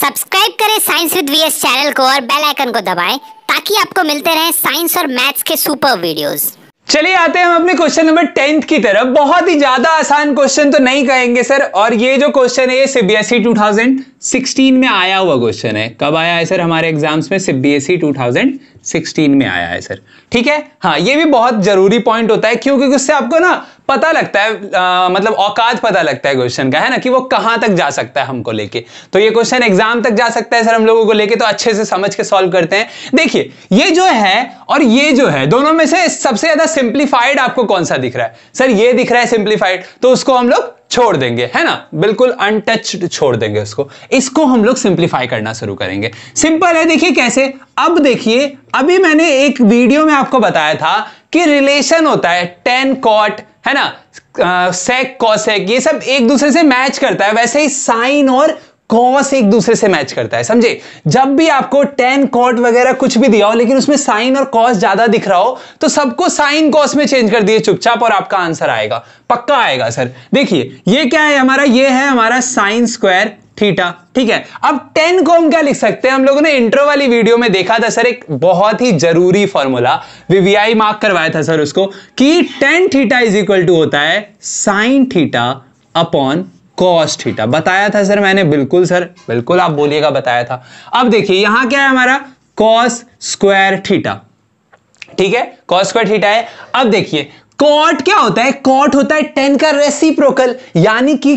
subscribe करें science with VS channel को और बेल आइकन को दबाएं ताकि आपको मिलते रहें साइंस और मैथ्स के सुपर वीडियोस चलिए आते हैं हम अपने क्वेश्चन नंबर टेंथ की तरफ बहुत ही ज्यादा आसान क्वेश्चन तो नहीं कहेंगे सर और ये जो क्वेश्चन है ये सीबीएसई थाउजेंड सिक्सटीन में आया हुआ क्वेश्चन है कब आया है सर हमारे एग्जाम्स में सिर्फ B S C two thousand sixteen में आया है सर ठीक है हाँ ये भी बहुत जरूरी पॉइंट होता है क्यों क्योंकि उससे आपको ना पता लगता है आ, मतलब औकात पता लगता है क्वेश्चन का है ना कि वो कहाँ तक जा सकता है हमको लेके तो ये क्वेश्चन एग्जाम तक जा सकता है सर हम लोगों को लेके तो अच्छे से समझ के सॉल्व करते हैं देखिए ये जो है और ये जो है दोनों में से सबसे ज्यादा सिंप्लीफाइड आपको कौन सा दिख रहा है सर ये दिख रहा है सिंप्लीफाइड तो उसको हम लोग छोड़ देंगे है ना बिल्कुल अनटच्ड छोड़ देंगे उसको इसको हम लोग सिंप्लीफाई करना शुरू करेंगे सिंपल है देखिए कैसे अब देखिए अभी मैंने एक वीडियो में आपको बताया था कि रिलेशन होता है टेन कॉट है ना सेक कॉसेक ये सब एक दूसरे से मैच करता है वैसे ही साइन और कॉमर्स एक दूसरे से मैच करता है समझे जब भी आपको टेन कॉट वगैरह कुछ भी दिया हो लेकिन उसमें साइन और कॉस ज्यादा दिख रहा हो तो सबको साइन कॉस में चेंज कर दिए चुपचाप और आपका आंसर आएगा पक्का आएगा सर देखिए ये क्या है हमारा ये है हमारा साइन स्क्वायर थीटा ठीक है अब टेन को हम क्या लिख सकते हैं हम लोगों ने इंट्रो वाली वीडियो में देखा था सर एक बहुत ही जरूरी फॉर्मूला वीवीआई मार्क करवाया था सर उसको कि tan theta is equal to होता है sine theta upon cos theta बताया था सर मैंने बिल्कुल सर बिल्कुल आप बोलिएगा बताया था अब देखिए यहां क्या है हमारा कॉस स्क्वायर थीटा ठीक है कॉस स्क्वायर थीटा है अब देखिए कॉट क्या होता है कॉट होता है टेन का रेसिप्रोकल यानी कि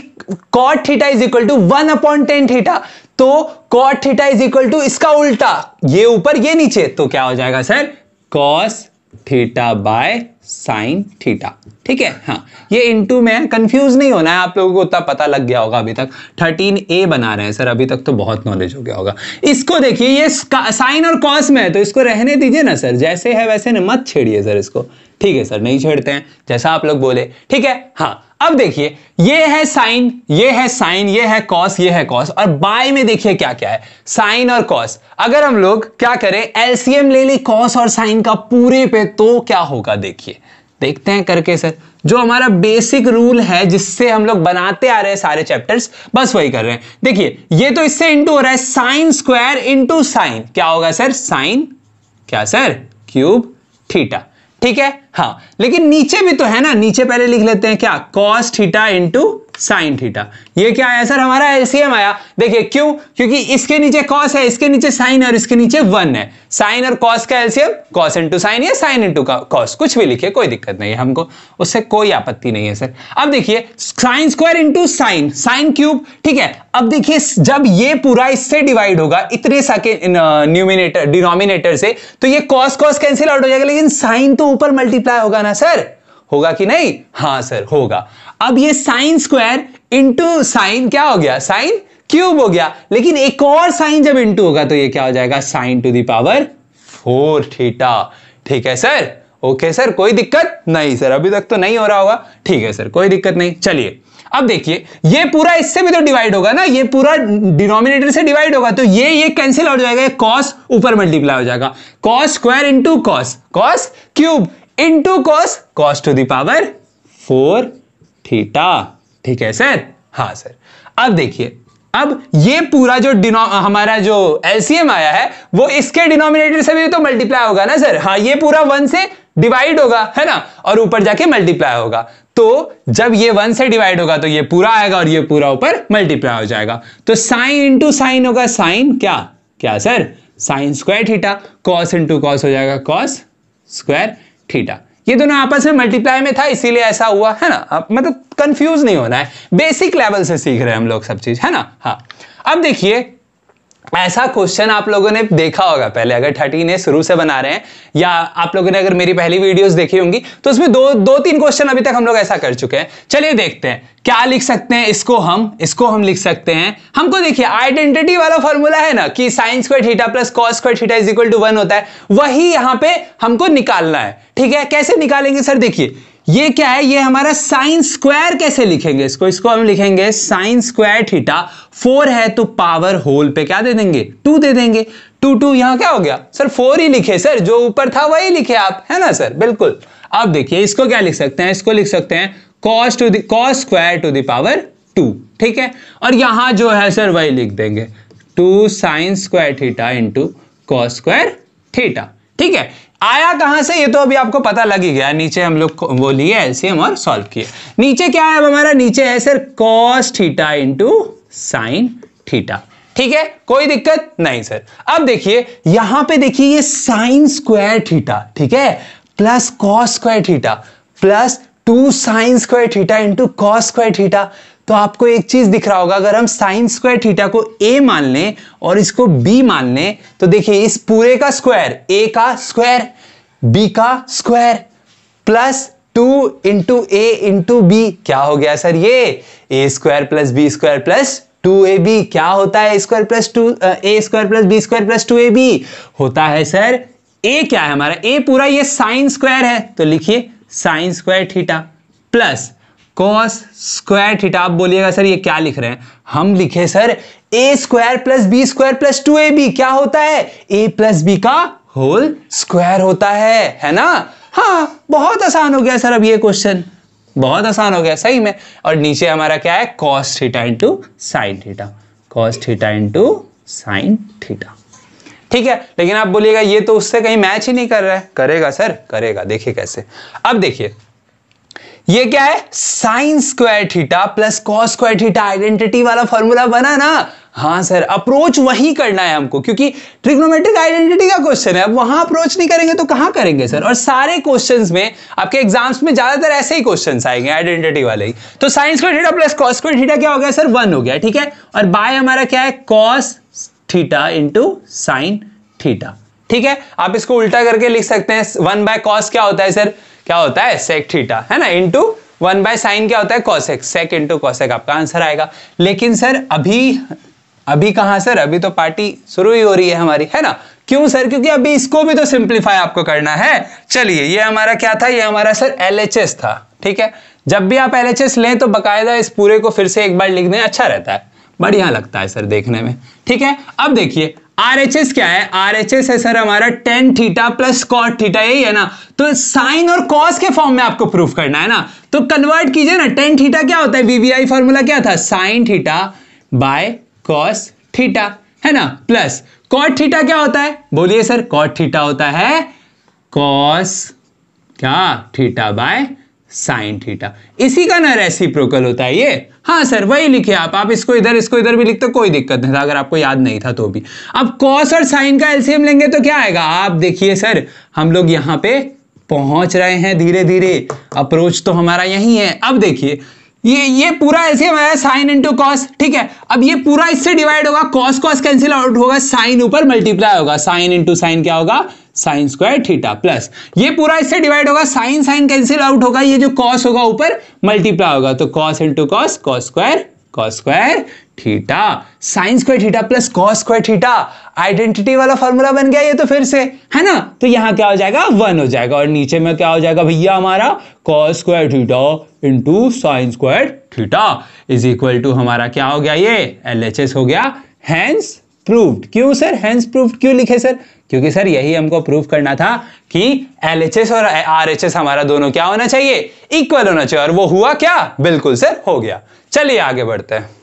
cot theta is equal to one upon tan theta तो cot theta is equal to इसका उल्टा ये ऊपर ये नीचे तो क्या हो जाएगा sir cos theta by sine theta ठीक है हाँ ये इनटू में कंफ्यूज नहीं होना है आप लोगों को उतना पता लग गया होगा अभी तक थर्टीन ए बना रहे हैं सर अभी तक तो बहुत नॉलेज हो गया होगा इसको देखिए ये साइन और कॉस में है तो इसको रहने दीजिए ना सर जैसे है वैसे ना मत छेड़िए सर इसको ठीक है सर नहीं छेड़ते हैं जैसा आप लोग बोले ठीक है हाँ अब देखिए ये है साइन ये है साइन ये है कॉस ये है कॉस और बाय में देखिए क्या क्या है साइन और कॉस अगर हम लोग क्या करें एलसीएम ले ली कॉस और साइन का पूरे पे तो क्या होगा देखिए देखते हैं करके सर जो हमारा बेसिक रूल है जिससे हम लोग बनाते आ रहे हैं सारे चैप्टर्स बस वही कर रहे हैं देखिए ये तो इससे इंटू हो रहा है साइन स्क्वायर इंटू साइन क्या होगा सर साइन क्या सर क्यूब थीटा ठीक है हाँ लेकिन नीचे भी तो है ना नीचे पहले लिख लेते हैं क्या cos theta into sine theta ये क्या आया सर हमारा एलसीएम आया देखिए क्यों क्योंकि इसके नीचे कॉस है इसके नीचे साइन और इसके नीचे वन है साइन और कॉस का एलसीएम कॉस इंटू साइन या साइन इंटू कॉस कुछ भी लिखिए कोई दिक्कत नहीं है हमको उससे कोई आपत्ति नहीं है सर अब देखिए sine square into sine sine cube ठीक है अब देखिए जब ये पूरा इससे डिवाइड होगा इतने साके न्यूमिनेटर डिनोमिनेटर से तो ये कॉस कॉस कैंसिल आउट हो जाएगा लेकिन साइन तो ऊपर मल्टीप्लाई होगा ना सर होगा कि नहीं हाँ सर होगा अब ये साइन स्क्वायर इंटू साइन क्या हो गया साइन क्यूब हो गया लेकिन एक और साइन जब इंटू होगा तो ये क्या हो जाएगा sine to the power four theta ठीक है सर ओके सर कोई दिक्कत नहीं सर अभी तक तो नहीं हो रहा होगा ठीक है सर कोई दिक्कत नहीं चलिए अब देखिए ये पूरा इससे भी तो डिवाइड होगा ना ये पूरा डिनोमिनेटर से डिवाइड होगा तो ये ये कैंसिल हो जाएगा कॉस ऊपर मल्टीप्लाई हो जाएगा cos square into cos cos cube into cos cos to the power four theta ठीक है सर हाँ सर अब देखिए अब ये पूरा जो डिनो हमारा जो एलसीएम आया है वो इसके डिनोमिनेटर से भी तो मल्टीप्लाई होगा ना सर हाँ ये पूरा वन से डिवाइड होगा है ना और ऊपर जाके मल्टीप्लाई होगा तो जब ये वन से डिवाइड होगा तो ये पूरा आएगा और ये पूरा ऊपर मल्टीप्लाई हो जाएगा तो साइन इंटू साइन होगा साइन क्या क्या sir sine square theta cos into cos हो जाएगा कॉस स्क्वायर थीटा ये दोनों आपस में मल्टीप्लाई में था इसीलिए ऐसा हुआ है ना मतलब कंफ्यूज नहीं होना है बेसिक लेवल से सीख रहे हैं हम लोग सब चीज है ना हाँ अब देखिए ऐसा क्वेश्चन आप लोगों ने देखा होगा पहले अगर थर्टीन ए शुरू से बना रहे हैं या आप लोगों ने अगर मेरी पहली वीडियोस देखी होंगी तो उसमें दो दो तीन क्वेश्चन अभी तक हम लोग ऐसा कर चुके हैं चलिए देखते हैं क्या लिख सकते हैं इसको हम इसको हम लिख सकते हैं हमको देखिए आइडेंटिटी वाला फॉर्मूला है ना कि sine square theta plus cos square theta is equal to one होता है वही यहां पे हमको निकालना है ठीक है कैसे निकालेंगे सर देखिए ये क्या है ये हमारा साइन स्क्वायर कैसे लिखेंगे इसको इसको हम लिखेंगे साइन स्क्वायर थीटा फोर है तो पावर होल पे क्या दे देंगे टू दे देंगे टू टू यहां क्या हो गया सर फोर ही लिखे सर जो ऊपर था वही लिखे आप है ना सर बिल्कुल अब देखिए इसको क्या लिख सकते हैं इसको लिख सकते हैं कॉस टू दॉस स्क्वायर टू दावर टू ठीक है और यहां जो है सर वही लिख देंगे two sine square theta into cos square theta ठीक है आया कहां से ये तो अभी आपको पता लग ही गया नीचे हम लोग वो लिए एलसीएम और सॉल्व किए नीचे क्या है हमारा नीचे है sir cos theta into sine theta ठीक है कोई दिक्कत नहीं सर अब देखिए यहां पे देखिए ये साइन स्क्वायर थीटा ठीक है plus cos square theta plus two sine square theta into cos square theta तो आपको एक चीज दिख रहा होगा अगर हम साइन स्क्वायर थीटा को ए मान लें और इसको बी मान लें तो देखिए इस पूरे का स्क्वायर ए का स्क्वायर बी का square plus two into A into B क्या हो गया सर ये A square plus B square plus two A B क्या होता है square plus two A square plus B square plus two A B होता है सर ए क्या है हमारा ए पूरा ये साइन स्क्वायर है तो लिखिए sine square theta plus cos square theta आप बोलिएगा सर ये क्या लिख रहे हैं हम लिखे sir A square plus B square plus two A B क्या होता है ए प्लस बी का होल स्क्वायर होता है है ना हाँ बहुत आसान हो गया सर अब ये क्वेश्चन बहुत आसान हो गया सही में और नीचे हमारा क्या है cos theta into sine theta cos theta into sine theta ठीक है लेकिन आप बोलिएगा ये तो उससे कहीं मैच ही नहीं कर रहा है करेगा सर करेगा देखिए कैसे अब देखिए ये क्या है sine square theta plus cos square theta identity वाला फॉर्मूला बना ना हाँ सर अप्रोच वही करना है हमको क्योंकि ट्रिग्नोमेट्रिक आइडेंटिटी का क्वेश्चन है अब वहां अप्रोच नहीं करेंगे तो कहां करेंगे सर और सारे क्वेश्चंस में आपके एग्जाम्स में ज्यादातर ऐसे ही क्वेश्चंस आएंगे आइडेंटिटी वाले ही तो sines square theta plus cos को थीटा क्या हो गया सर वन हो गया ठीक है और बाय हमारा क्या है cos theta into sine theta ठीक है आप इसको उल्टा करके लिख सकते हैं वन बाय कॉस क्या होता है सर क्या होता है सेक थीटा है ना इंटू वन बाय साइन क्या होता है कॉसेक सेक इंटू कॉसेक आपका आंसर आएगा लेकिन सर अभी अभी कहा सर अभी तो पार्टी शुरू ही हो रही है हमारी है ना क्यों सर क्योंकि अभी इसको भी तो सिंप्लीफाई आपको करना है चलिए ये हमारा क्या था ये हमारा सर एल था ठीक है जब भी आप एल लें तो बकायदा इस पूरे को फिर से एक बार लिख दें अच्छा रहता है बढ़िया लगता है सर देखने में ठीक है अब देखिए आरएचएस क्या है आरएचएस है सर हमारा tan theta plus cot theta यही है ना तो साइन और कॉस के फॉर्म में आपको प्रूफ करना है ना तो कन्वर्ट कीजिए ना टेन थीटा क्या होता है वीवीआई फॉर्मूला क्या था sine theta by cos theta है ना प्लस कॉट थीटा क्या होता है बोलिए सर कॉट थीटा होता है कॉस क्या थीटा बाय साइन थीटा इसी का ना रेसिप्रोकल होता है ये हाँ सर वही लिखे आप आप इसको इधर इसको इधर भी लिखते कोई दिक्कत नहीं था अगर आपको याद नहीं था तो भी अब कॉस और साइन का एलसीएम लेंगे तो क्या आएगा आप देखिए सर हम लोग यहां पे पहुंच रहे हैं धीरे धीरे अप्रोच तो हमारा यही है अब देखिए ये ये पूरा ऐसे हमारा साइन इंटू कॉस ठीक है अब ये पूरा इससे डिवाइड होगा कॉस कॉस कैंसिल आउट होगा साइन ऊपर मल्टीप्लाई होगा साइन इंटू साइन क्या होगा साइन स्क्वायर थीटा प्लस ये पूरा इससे डिवाइड होगा साइन साइन कैंसिल आउट होगा ये जो कॉस होगा ऊपर मल्टीप्लाई होगा तो cos into cos cos square cos square theta sine square theta plus cos square theta identity वाला फॉर्मूला बन गया ये तो फिर से है ना तो यहां क्या हो जाएगा वन हो जाएगा और नीचे में क्या हो जाएगा भैया हमारा cos square theta into sine square theta is equal to हमारा क्या हो गया ये एल हो गया हैंस प्रूव्ड क्यों सर हैंस प्रूव्ड क्यों लिखे सर क्योंकि सर यही हमको प्रूव करना था कि एल और आर हमारा दोनों क्या होना चाहिए इक्वल होना चाहिए और वो हुआ क्या बिल्कुल सर हो गया चलिए आगे बढ़ते हैं